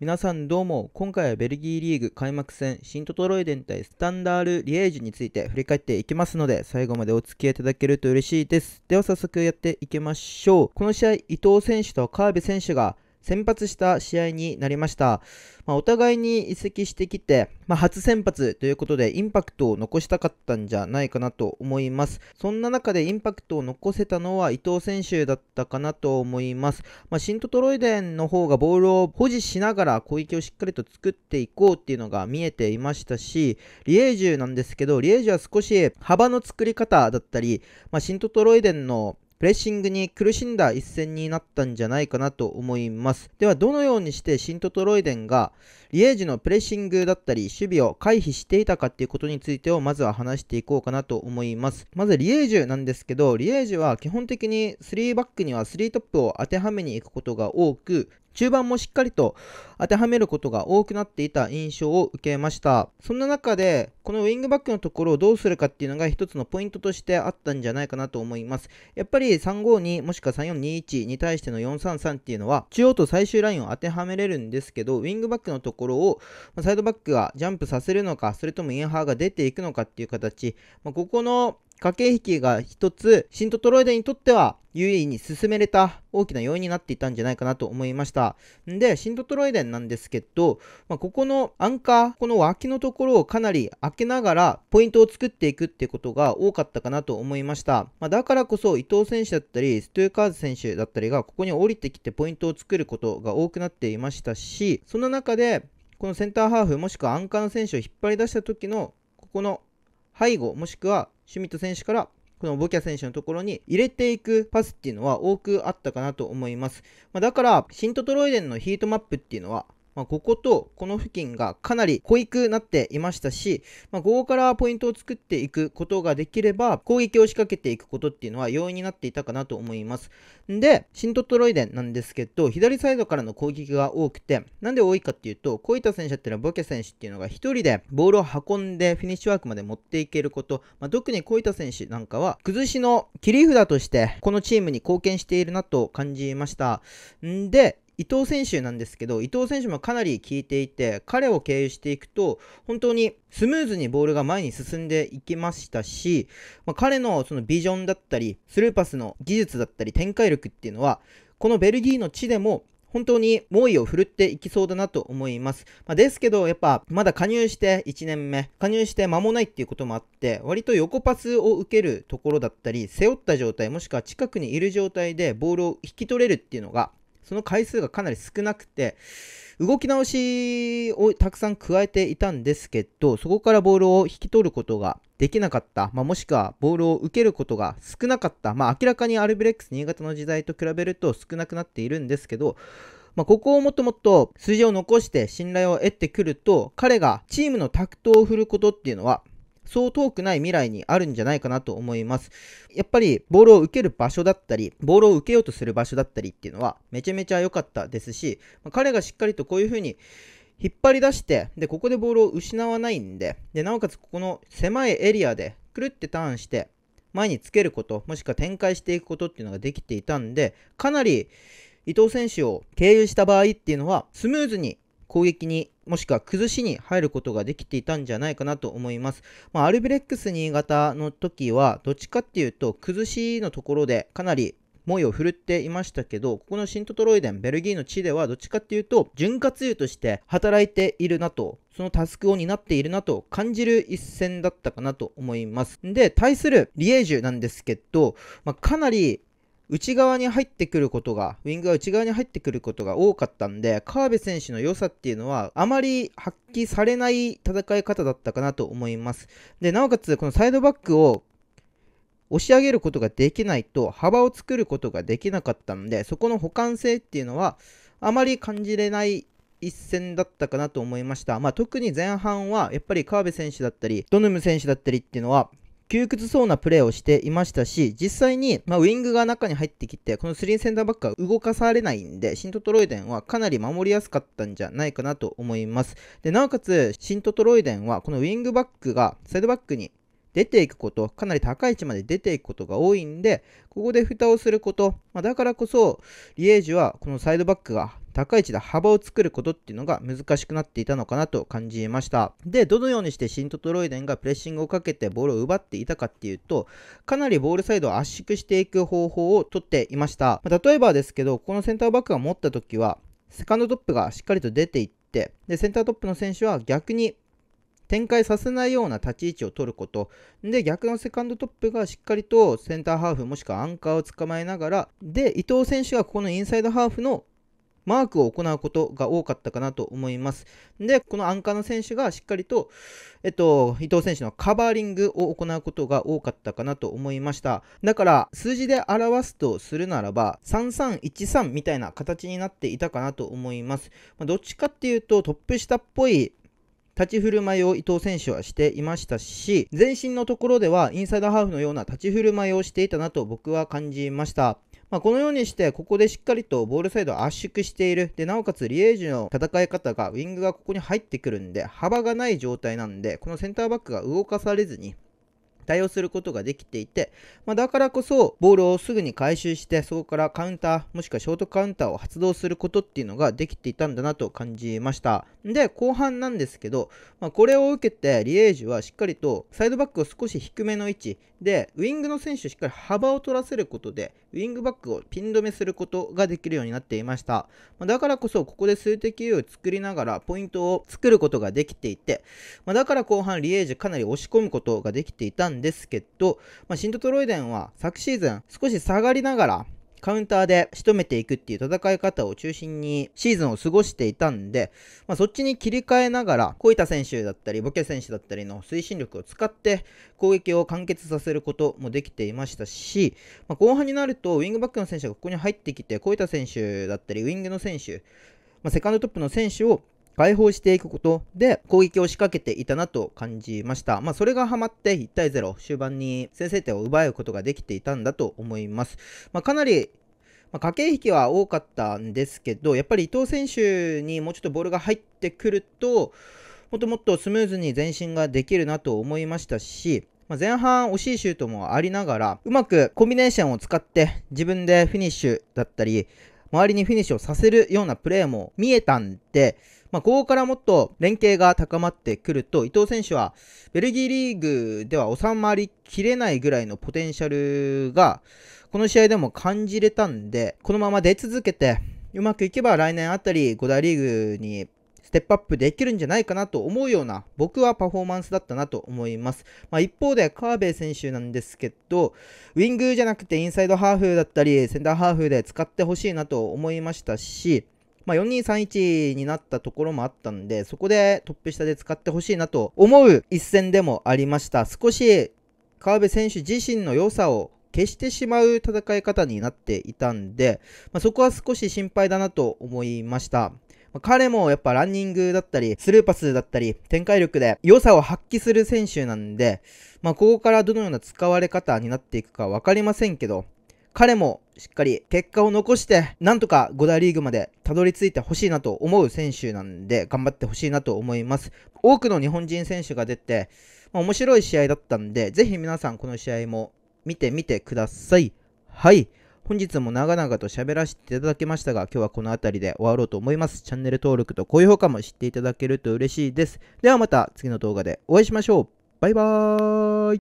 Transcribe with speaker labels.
Speaker 1: 皆さんどうも、今回はベルギーリーグ開幕戦、シントトロイデン対スタンダール・リエージュについて振り返っていきますので、最後までお付き合いいただけると嬉しいです。では早速やっていきましょう。この試合、伊藤選手と川辺選手が先発した試合になりました。まあ、お互いに移籍してきて、まあ、初先発ということでインパクトを残したかったんじゃないかなと思います。そんな中でインパクトを残せたのは伊藤選手だったかなと思います。まあ、シントトロイデンの方がボールを保持しながら攻撃をしっかりと作っていこうっていうのが見えていましたし、リエージュなんですけど、リエージュは少し幅の作り方だったり、まあ、シントトロイデンのプレッシングに苦しんだ一戦になったんじゃないかなと思います。では、どのようにしてシントトロイデンがリエージのプレッシングだったり守備を回避していたかっていうことについてをまずは話していこうかなと思います。まず、リエージュなんですけど、リエージュは基本的に3バックには3トップを当てはめに行くことが多く、中盤もしっかりと当てはめることが多くなっていた印象を受けました。そんな中で、このウィングバックのところをどうするかっていうのが一つのポイントとしてあったんじゃないかなと思います。やっぱり352もしくは3421に対しての433っていうのは、中央と最終ラインを当てはめれるんですけど、ウィングバックのところを、まサイドバックがジャンプさせるのか、それともインハーが出ていくのかっていう形、まあ、ここの駆け引きが一つ、シントトロイデにとっては優位に進めれた大きな要因になっていたんじゃないかなと思いました。んで、シンドトロイデンなんですけど、まあ、ここのアンカー、この脇のところをかなり開けながらポイントを作っていくってことが多かったかなと思いました。まあ、だからこそ伊藤選手だったり、ストゥーカーズ選手だったりがここに降りてきてポイントを作ることが多くなっていましたし、その中でこのセンターハーフもしくはアンカーの選手を引っ張り出した時のここの背後もしくはシュミット選手からこのボキャ選手のところに入れていくパスっていうのは多くあったかなと思います。まあ、だから、シントトロイデンのヒートマップっていうのは、まあ、こことこの付近がかなり濃いくなっていましたし、まあ、ここからポイントを作っていくことができれば、攻撃を仕掛けていくことっていうのは容易になっていたかなと思います。んで、シントトロイデンなんですけど、左サイドからの攻撃が多くて、なんで多いかっていうと、こういった選手だっのはボケ選手っていうのが1人でボールを運んでフィニッシュワークまで持っていけること、まあ、特にこういった選手なんかは、崩しの切り札として、このチームに貢献しているなと感じました。んで、伊藤選手なんですけど、伊藤選手もかなり効いていて、彼を経由していくと、本当にスムーズにボールが前に進んでいきましたし、まあ、彼のそのビジョンだったり、スルーパスの技術だったり、展開力っていうのは、このベルギーの地でも本当に猛威を振るっていきそうだなと思います。まあ、ですけど、やっぱ、まだ加入して1年目、加入して間もないっていうこともあって、割と横パスを受けるところだったり、背負った状態、もしくは近くにいる状態でボールを引き取れるっていうのが、その回数がかなり少なくて、動き直しをたくさん加えていたんですけど、そこからボールを引き取ることができなかった、まあ、もしくはボールを受けることが少なかった、まあ、明らかにアルビレックス新潟の時代と比べると少なくなっているんですけど、まあ、ここをもっともっと数字を残して信頼を得てくると、彼がチームのタクトを振ることっていうのは、そう遠くない未来にあるんじゃないかなと思います。やっぱりボールを受ける場所だったり、ボールを受けようとする場所だったりっていうのはめちゃめちゃ良かったですし、まあ、彼がしっかりとこういう風に引っ張り出して、で、ここでボールを失わないんで、で、なおかつここの狭いエリアでくるってターンして、前につけること、もしくは展開していくことっていうのができていたんで、かなり伊藤選手を経由した場合っていうのは、スムーズに攻撃にもしくは崩しに入ることができていたんじゃないかなと思います。まあ、アルビレックス新潟の時は、どっちかっていうと、崩しのところでかなり猛威を振るっていましたけど、ここのシントトロイデン、ベルギーの地ではどっちかっていうと、潤滑油として働いているなと、そのタスクを担っているなと感じる一戦だったかなと思います。で、対するリエージュなんですけど、まあ、かなり内側に入ってくることが、ウィングが内側に入ってくることが多かったんで、河辺選手の良さっていうのは、あまり発揮されない戦い方だったかなと思います。で、なおかつ、このサイドバックを押し上げることができないと、幅を作ることができなかったんで、そこの補完性っていうのは、あまり感じれない一戦だったかなと思いました。まあ、特に前半は、やっぱり河辺選手だったり、ドヌム選手だったりっていうのは、窮屈そうなプレーをしていましたし、実際に、まあ、ウィングが中に入ってきて、このスリーセンターバックが動かされないんで、シントトロイデンはかなり守りやすかったんじゃないかなと思います。で、なおかつ、シントトロイデンは、このウィングバックがサイドバックに出ていくこと、かなり高い位置まで出ていくことが多いんで、ここで蓋をすること、まあ、だからこそ、リエージュはこのサイドバックが高い位置で幅を作ることっていうのが難しくなっていたのかなと感じました。で、どのようにしてシントトロイデンがプレッシングをかけてボールを奪っていたかっていうと、かなりボールサイドを圧縮していく方法をとっていました。まあ、例えばですけど、このセンターバックが持った時は、セカンドトップがしっかりと出ていって、で、センタートップの選手は逆に展開させないような立ち位置を取ることで逆のセカンドトップがしっかりとセンターハーフもしくはアンカーを捕まえながらで伊藤選手がここのインサイドハーフのマークを行うことが多かったかなと思います。で、このアンカーの選手がしっかりと、えっと、伊藤選手のカバーリングを行うことが多かったかなと思いました。だから、数字で表すとするならば、3313みたいな形になっていたかなと思います。まあ、どっちかっていうと、トップ下っぽい立ち振る舞いを伊藤選手はしていましたし、前身のところではインサイドハーフのような立ち振る舞いをしていたなと僕は感じました。まあ、このようにして、ここでしっかりとボールサイドを圧縮している。で、なおかつリエージュの戦い方が、ウィングがここに入ってくるんで、幅がない状態なんで、このセンターバックが動かされずに、対応することができていて、まあ、だからこそボールをすぐに回収してそこからカウンターもしくはショートカウンターを発動することっていうのができていたんだなと感じましたで後半なんですけど、まあ、これを受けてリエージュはしっかりとサイドバックを少し低めの位置でウイングの選手しっかり幅を取らせることでウイングバックをピン止めすることができるようになっていました、まあ、だからこそここで数的優位を作りながらポイントを作ることができていて、まだから後半リエージュかなり押し込むことができていたんですけど、まあ、シントトロイデンは昨シーズン少し下がりながらカウンターで仕留めていくっていう戦い方を中心にシーズンを過ごしていたんで、まあ、そっちに切り替えながら、小板選手だったり、ボケ選手だったりの推進力を使って攻撃を完結させることもできていましたし、まあ、後半になるとウイングバックの選手がここに入ってきて、小板選手だったり、ウイングの選手、まあ、セカンドトップの選手を解放していくことで攻撃を仕掛けていたなと感じました。まあ、それがハマって1対0、終盤に先制点を奪うことができていたんだと思います。まあ、かなりまあ、駆け引きは多かったんですけど、やっぱり伊藤選手にもうちょっとボールが入ってくると、もっともっとスムーズに前進ができるなと思いましたし、まあ、前半惜しいシュートもありながら、うまくコンビネーションを使って自分でフィニッシュだったり、周りにフィニッシュをさせるようなプレーも見えたんで、まあ、ここからもっと連携が高まってくると、伊藤選手はベルギーリーグでは収まりきれないぐらいのポテンシャルが、この試合でも感じれたんで、このまま出続けて、うまくいけば来年あたり5大リーグにステップアップできるんじゃないかなと思うような、僕はパフォーマンスだったなと思います。まあ、一方で、河辺選手なんですけど、ウィングじゃなくてインサイドハーフだったり、センターハーフで使ってほしいなと思いましたし、まあ、4231になったところもあったんで、そこでトップ下で使ってほしいなと思う一戦でもありました。少し、河辺選手自身の良さを消してしまう戦い方になっていたんで、まあ、そこは少し心配だなと思いました。まあ、彼もやっぱランニングだったり、スルーパスだったり、展開力で良さを発揮する選手なんで、まあ、ここからどのような使われ方になっていくか分かりませんけど、彼もしっかり結果を残して、なんとか5大リーグまでたどり着いてほしいなと思う選手なんで、頑張ってほしいなと思います。多くの日本人選手が出て、まあ、面白い試合だったんで、ぜひ皆さんこの試合も見てみてください。はい。本日も長々と喋らせていただきましたが、今日はこの辺りで終わろうと思います。チャンネル登録と高評価も知っていただけると嬉しいです。ではまた次の動画でお会いしましょう。バイバーイ